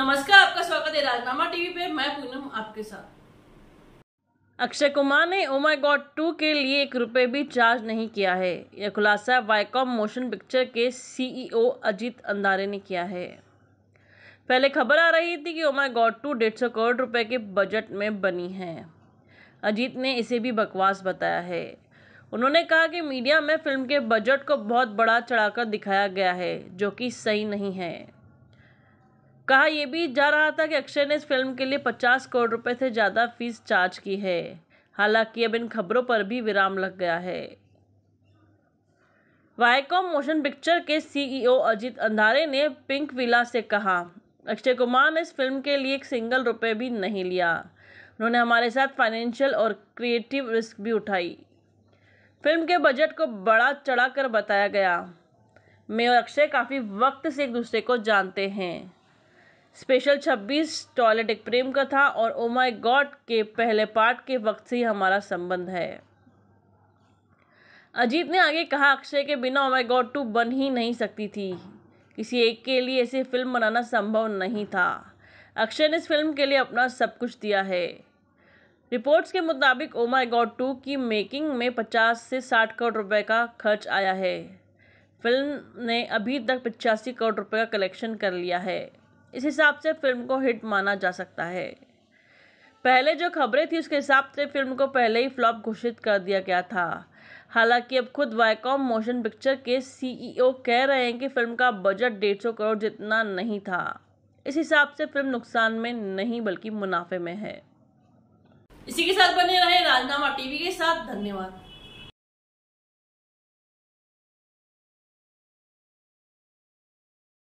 नमस्कार आपका स्वागत है राजनामा टीवी पे मैं पूनम आपके साथ अक्षय कुमार ने ओमा oh गॉड टू के लिए एक रुपये भी चार्ज नहीं किया है यह खुलासा वाईकॉम मोशन पिक्चर के सीईओ e अजीत अंधारे ने किया है पहले खबर आ रही थी कि ओमा oh गॉड टू डेढ़ सौ करोड़ रुपए के बजट में बनी है अजीत ने इसे भी बकवास बताया है उन्होंने कहा कि मीडिया में फिल्म के बजट को बहुत बड़ा चढ़ाकर दिखाया गया है जो कि सही नहीं है कहा यह भी जा रहा था कि अक्षय ने इस फिल्म के लिए 50 करोड़ रुपए से ज़्यादा फीस चार्ज की है हालांकि अब इन खबरों पर भी विराम लग गया है वायकॉम मोशन पिक्चर के सीईओ अजीत अंधारे ने पिंक विला से कहा अक्षय कुमार ने इस फिल्म के लिए एक सिंगल रुपए भी नहीं लिया उन्होंने हमारे साथ फाइनेंशियल और क्रिएटिव रिस्क भी उठाई फिल्म के बजट को बड़ा चढ़ाकर बताया गया मैं और अक्षय काफ़ी वक्त से एक दूसरे को जानते हैं स्पेशल 26 टॉयलेट एक प्रेम कथा और ओ माय गॉड के पहले पार्ट के वक्त से ही हमारा संबंध है अजीत ने आगे कहा अक्षय के बिना ओ माय गॉड टू बन ही नहीं सकती थी किसी एक के लिए ऐसी फिल्म बनाना संभव नहीं था अक्षय ने इस फिल्म के लिए अपना सब कुछ दिया है रिपोर्ट्स के मुताबिक ओ माय गॉड टू की मेकिंग में पचास से साठ करोड़ रुपए का खर्च आया है फिल्म ने अभी तक पचासी करोड़ रुपए का कलेक्शन कर लिया है इस हिसाब से फिल्म को हिट माना जा सकता है पहले जो खबरें थी उसके हिसाब से फिल्म को पहले ही फ्लॉप घोषित कर दिया गया था हालांकि अब खुद वाईकॉम मोशन पिक्चर के सीईओ e कह रहे हैं कि फिल्म का बजट डेढ़ सौ करोड़ जितना नहीं था इस हिसाब से फिल्म नुकसान में नहीं बल्कि मुनाफे में है इसी के साथ बने रहे राजनामा टीवी के साथ धन्यवाद